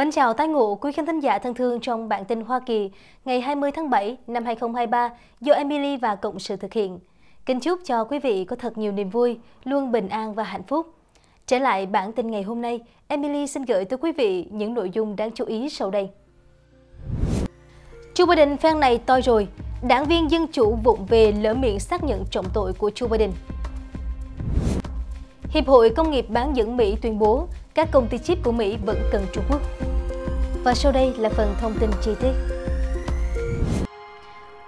Mến chào tái ngộ quý khán thính giả thân thương trong bản tin Hoa Kỳ ngày 20 tháng 7 năm 2023 do Emily và Cộng sự thực hiện. Kính chúc cho quý vị có thật nhiều niềm vui, luôn bình an và hạnh phúc. Trở lại bản tin ngày hôm nay, Emily xin gửi tới quý vị những nội dung đáng chú ý sau đây. Joe Biden phen này to rồi, đảng viên Dân Chủ vụng về lỡ miệng xác nhận trọng tội của Joe Biden. Hiệp hội Công nghiệp bán dẫn Mỹ tuyên bố các công ty chip của Mỹ vẫn cần Trung Quốc. Và sau đây là phần thông tin chi tiết.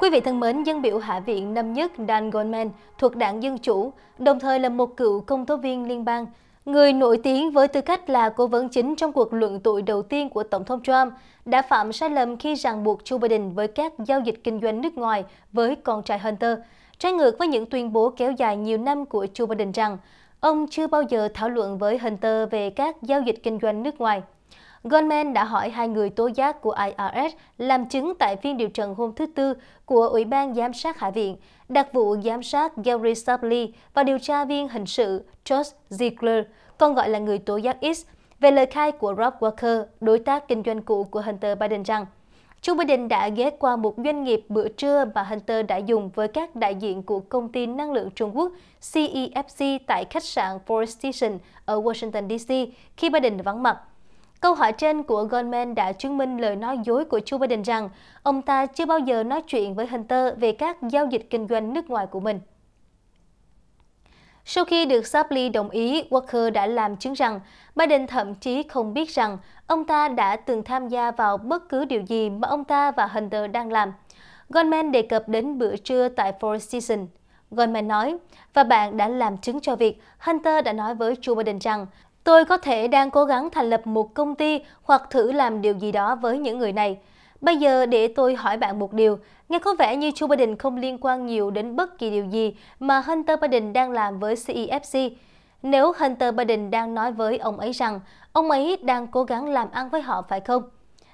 Quý vị thân mến, dân biểu Hạ viện năm nhất Dan Goldman thuộc đảng Dân Chủ, đồng thời là một cựu công tố viên liên bang, người nổi tiếng với tư cách là cố vấn chính trong cuộc luận tội đầu tiên của Tổng thống Trump, đã phạm sai lầm khi ràng buộc Joe Biden với các giao dịch kinh doanh nước ngoài với con trai Hunter, trái ngược với những tuyên bố kéo dài nhiều năm của Joe Biden rằng ông chưa bao giờ thảo luận với Hunter về các giao dịch kinh doanh nước ngoài. Goldman đã hỏi hai người tố giác của IRS làm chứng tại phiên điều trần hôm thứ Tư của Ủy ban Giám sát Hạ viện, đặc vụ giám sát Gary Shapley và điều tra viên hình sự Josh Ziegler, còn gọi là người tố giác X, về lời khai của Rob Walker, đối tác kinh doanh cũ của Hunter Biden rằng Joe Biden đã ghé qua một doanh nghiệp bữa trưa mà Hunter đã dùng với các đại diện của công ty năng lượng Trung Quốc CEFC e tại khách sạn Forest Station ở Washington, D.C. khi Biden vắng mặt. Câu hỏi trên của Goldman đã chứng minh lời nói dối của Joe Biden rằng ông ta chưa bao giờ nói chuyện với Hunter về các giao dịch kinh doanh nước ngoài của mình. Sau khi được Shapley đồng ý, Walker đã làm chứng rằng Biden thậm chí không biết rằng ông ta đã từng tham gia vào bất cứ điều gì mà ông ta và Hunter đang làm. Goldman đề cập đến bữa trưa tại Four Seasons. Goldman nói, và bạn đã làm chứng cho việc Hunter đã nói với Joe Biden rằng Tôi có thể đang cố gắng thành lập một công ty hoặc thử làm điều gì đó với những người này. Bây giờ để tôi hỏi bạn một điều, nghe có vẻ như Joe Biden không liên quan nhiều đến bất kỳ điều gì mà Hunter Biden đang làm với CEFC. E Nếu Hunter Biden đang nói với ông ấy rằng ông ấy đang cố gắng làm ăn với họ phải không?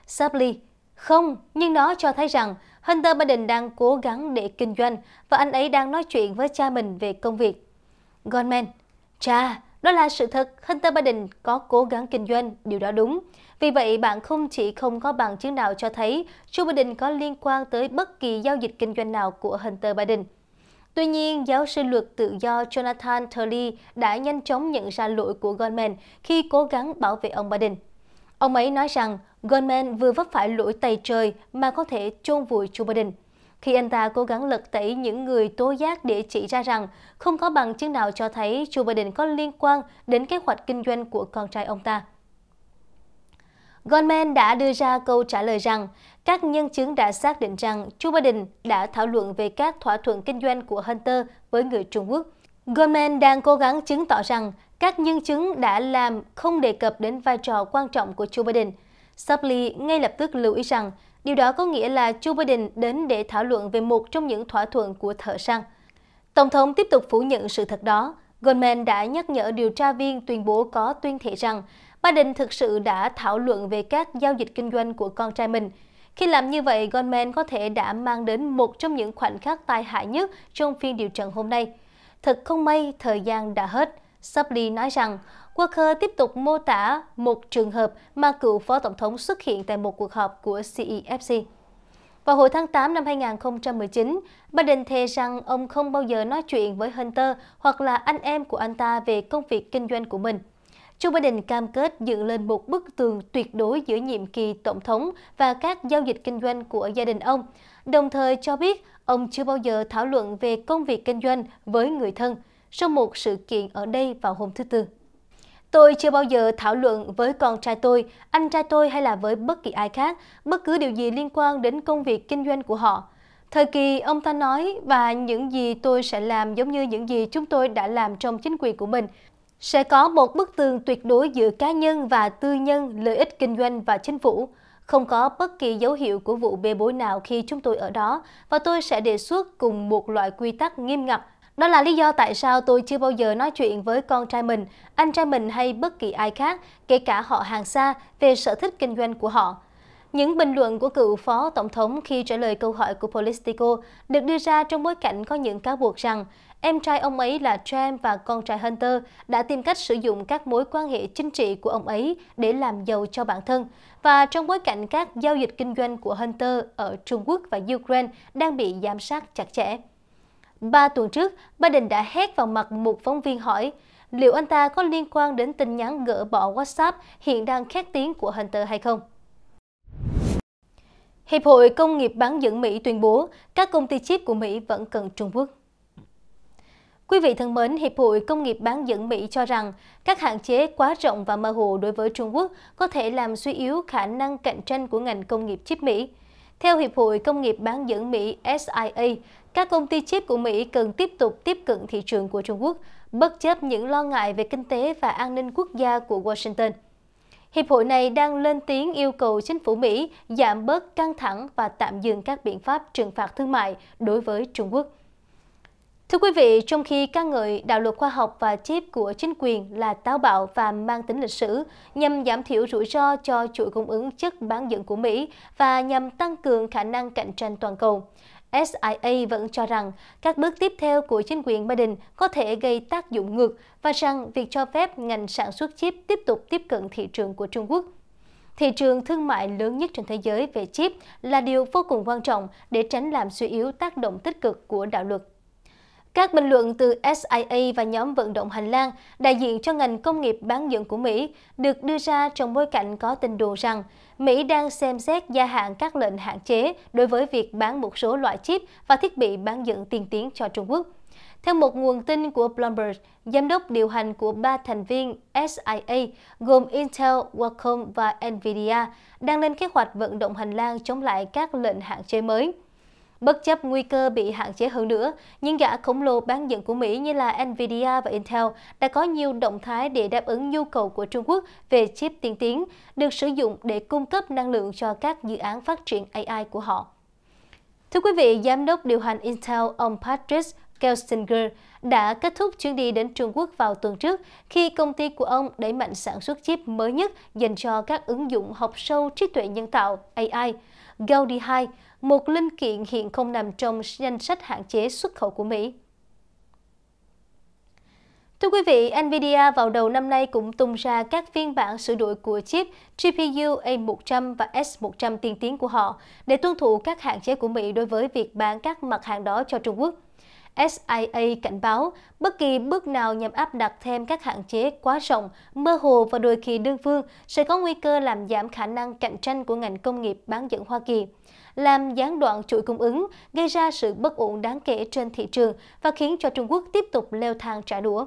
Subley, không, nhưng nó cho thấy rằng Hunter Biden đang cố gắng để kinh doanh và anh ấy đang nói chuyện với cha mình về công việc. Goldman, cha, đó là sự thật, Hunter Biden có cố gắng kinh doanh, điều đó đúng. Vì vậy, bạn không chỉ không có bằng chứng nào cho thấy Joe Biden có liên quan tới bất kỳ giao dịch kinh doanh nào của Hunter Biden. Tuy nhiên, giáo sư luật tự do Jonathan Turley đã nhanh chóng nhận ra lỗi của Goldman khi cố gắng bảo vệ ông Biden. Ông ấy nói rằng Goldman vừa vấp phải lỗi tày trời mà có thể chôn vùi Joe Biden khi anh ta cố gắng lật tẩy những người tố giác để chỉ ra rằng không có bằng chứng nào cho thấy Joe Biden có liên quan đến kế hoạch kinh doanh của con trai ông ta. Goldman đã đưa ra câu trả lời rằng các nhân chứng đã xác định rằng Joe Biden đã thảo luận về các thỏa thuận kinh doanh của Hunter với người Trung Quốc. Goldman đang cố gắng chứng tỏ rằng các nhân chứng đã làm không đề cập đến vai trò quan trọng của Joe Biden. Subley ngay lập tức lưu ý rằng Điều đó có nghĩa là Joe Biden đến để thảo luận về một trong những thỏa thuận của thợ săn. Tổng thống tiếp tục phủ nhận sự thật đó. Goldman đã nhắc nhở điều tra viên tuyên bố có tuyên thệ rằng Biden thực sự đã thảo luận về các giao dịch kinh doanh của con trai mình. Khi làm như vậy, Goldman có thể đã mang đến một trong những khoảnh khắc tai hại nhất trong phiên điều trần hôm nay. Thật không may, thời gian đã hết. Subli nói rằng Walker tiếp tục mô tả một trường hợp mà cựu phó tổng thống xuất hiện tại một cuộc họp của CEFC. E Vào hồi tháng 8 năm 2019, Biden thề rằng ông không bao giờ nói chuyện với Hunter hoặc là anh em của anh ta về công việc kinh doanh của mình. Joe Biden cam kết dựng lên một bức tường tuyệt đối giữa nhiệm kỳ tổng thống và các giao dịch kinh doanh của gia đình ông, đồng thời cho biết ông chưa bao giờ thảo luận về công việc kinh doanh với người thân sau một sự kiện ở đây vào hôm thứ Tư. Tôi chưa bao giờ thảo luận với con trai tôi, anh trai tôi hay là với bất kỳ ai khác, bất cứ điều gì liên quan đến công việc kinh doanh của họ. Thời kỳ ông ta nói và những gì tôi sẽ làm giống như những gì chúng tôi đã làm trong chính quyền của mình. Sẽ có một bức tường tuyệt đối giữa cá nhân và tư nhân, lợi ích kinh doanh và chính phủ. Không có bất kỳ dấu hiệu của vụ bê bối nào khi chúng tôi ở đó và tôi sẽ đề xuất cùng một loại quy tắc nghiêm ngặt đó là lý do tại sao tôi chưa bao giờ nói chuyện với con trai mình, anh trai mình hay bất kỳ ai khác, kể cả họ hàng xa, về sở thích kinh doanh của họ. Những bình luận của cựu phó tổng thống khi trả lời câu hỏi của Politico được đưa ra trong bối cảnh có những cáo buộc rằng em trai ông ấy là Trump và con trai Hunter đã tìm cách sử dụng các mối quan hệ chính trị của ông ấy để làm giàu cho bản thân. Và trong bối cảnh các giao dịch kinh doanh của Hunter ở Trung Quốc và Ukraine đang bị giám sát chặt chẽ. Ba tuần trước, Biden đã hét vào mặt một phóng viên hỏi liệu anh ta có liên quan đến tin nhắn gỡ bỏ WhatsApp hiện đang khét tiếng của Hunter hay không. Hiệp hội Công nghiệp bán dẫn Mỹ tuyên bố các công ty chip của Mỹ vẫn cần Trung Quốc. Quý vị thân mến, Hiệp hội Công nghiệp bán dẫn Mỹ cho rằng các hạn chế quá rộng và mơ hồ đối với Trung Quốc có thể làm suy yếu khả năng cạnh tranh của ngành công nghiệp chip Mỹ. Theo Hiệp hội Công nghiệp bán dẫn Mỹ SIA, các công ty chip của Mỹ cần tiếp tục tiếp cận thị trường của Trung Quốc, bất chấp những lo ngại về kinh tế và an ninh quốc gia của Washington. Hiệp hội này đang lên tiếng yêu cầu chính phủ Mỹ giảm bớt căng thẳng và tạm dừng các biện pháp trừng phạt thương mại đối với Trung Quốc. Thưa quý vị, trong khi ca ngợi đạo luật khoa học và chip của chính quyền là táo bạo và mang tính lịch sử nhằm giảm thiểu rủi ro cho chuỗi cung ứng chất bán dẫn của Mỹ và nhằm tăng cường khả năng cạnh tranh toàn cầu, SIA vẫn cho rằng các bước tiếp theo của chính quyền Biden có thể gây tác dụng ngược và rằng việc cho phép ngành sản xuất chip tiếp tục tiếp cận thị trường của Trung Quốc thị trường thương mại lớn nhất trên thế giới về chip là điều vô cùng quan trọng để tránh làm suy yếu tác động tích cực của đạo luật các bình luận từ SIA và nhóm vận động hành lang đại diện cho ngành công nghiệp bán dẫn của Mỹ được đưa ra trong bối cảnh có tin đồn rằng Mỹ đang xem xét gia hạn các lệnh hạn chế đối với việc bán một số loại chip và thiết bị bán dẫn tiên tiến cho Trung Quốc. Theo một nguồn tin của Bloomberg, giám đốc điều hành của ba thành viên SIA gồm Intel, Qualcomm và Nvidia đang lên kế hoạch vận động hành lang chống lại các lệnh hạn chế mới. Bất chấp nguy cơ bị hạn chế hơn nữa, những gã khổng lồ bán dẫn của Mỹ như là Nvidia và Intel đã có nhiều động thái để đáp ứng nhu cầu của Trung Quốc về chip tiên tiến, được sử dụng để cung cấp năng lượng cho các dự án phát triển AI của họ. Thưa quý vị, Giám đốc điều hành Intel, ông Patrick Gelsinger đã kết thúc chuyến đi đến Trung Quốc vào tuần trước khi công ty của ông đẩy mạnh sản xuất chip mới nhất dành cho các ứng dụng học sâu trí tuệ nhân tạo AI – Gaudi 2, một linh kiện hiện không nằm trong danh sách hạn chế xuất khẩu của Mỹ. Thưa quý vị, NVIDIA vào đầu năm nay cũng tung ra các phiên bản sửa đổi của chip GPU A100 và S100 tiên tiến của họ để tuân thủ các hạn chế của Mỹ đối với việc bán các mặt hàng đó cho Trung Quốc. SIA cảnh báo bất kỳ bước nào nhằm áp đặt thêm các hạn chế quá rộng, mơ hồ và đôi khi đơn phương sẽ có nguy cơ làm giảm khả năng cạnh tranh của ngành công nghiệp bán dẫn Hoa Kỳ, làm gián đoạn chuỗi cung ứng, gây ra sự bất ổn đáng kể trên thị trường và khiến cho Trung Quốc tiếp tục leo thang trả đũa.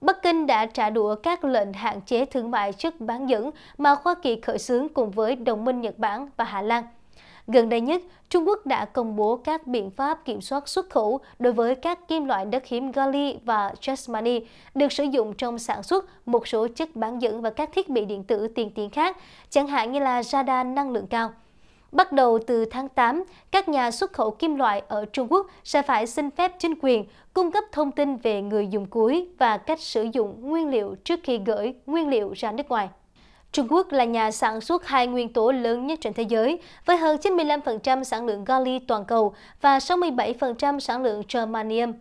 Bắc Kinh đã trả đũa các lệnh hạn chế thương mại trước bán dẫn mà Hoa Kỳ khởi xướng cùng với đồng minh Nhật Bản và Hà Lan. Gần đây nhất, Trung Quốc đã công bố các biện pháp kiểm soát xuất khẩu đối với các kim loại đất hiếm Gali và Jasmani được sử dụng trong sản xuất một số chất bán dẫn và các thiết bị điện tử tiên tiến khác, chẳng hạn như là radar năng lượng cao. Bắt đầu từ tháng 8, các nhà xuất khẩu kim loại ở Trung Quốc sẽ phải xin phép chính quyền cung cấp thông tin về người dùng cuối và cách sử dụng nguyên liệu trước khi gửi nguyên liệu ra nước ngoài. Trung Quốc là nhà sản xuất hai nguyên tố lớn nhất trên thế giới, với hơn 95% sản lượng galli toàn cầu và 67% sản lượng germanium.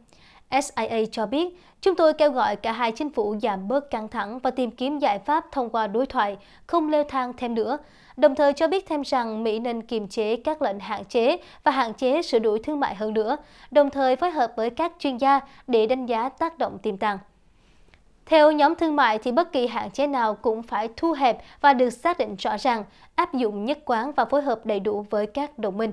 SIA cho biết, chúng tôi kêu gọi cả hai chính phủ giảm bớt căng thẳng và tìm kiếm giải pháp thông qua đối thoại, không leo thang thêm nữa, đồng thời cho biết thêm rằng Mỹ nên kiềm chế các lệnh hạn chế và hạn chế sửa đổi thương mại hơn nữa, đồng thời phối hợp với các chuyên gia để đánh giá tác động tiềm tàng. Theo nhóm thương mại thì bất kỳ hạn chế nào cũng phải thu hẹp và được xác định rõ ràng, áp dụng nhất quán và phối hợp đầy đủ với các đồng minh.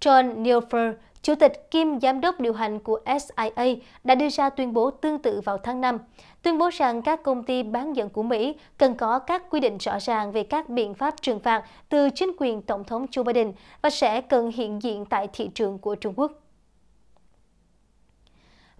John Neuffer, Chủ tịch kiêm Giám đốc điều hành của SIA đã đưa ra tuyên bố tương tự vào tháng 5, tuyên bố rằng các công ty bán dẫn của Mỹ cần có các quy định rõ ràng về các biện pháp trừng phạt từ chính quyền Tổng thống Joe Biden và sẽ cần hiện diện tại thị trường của Trung Quốc.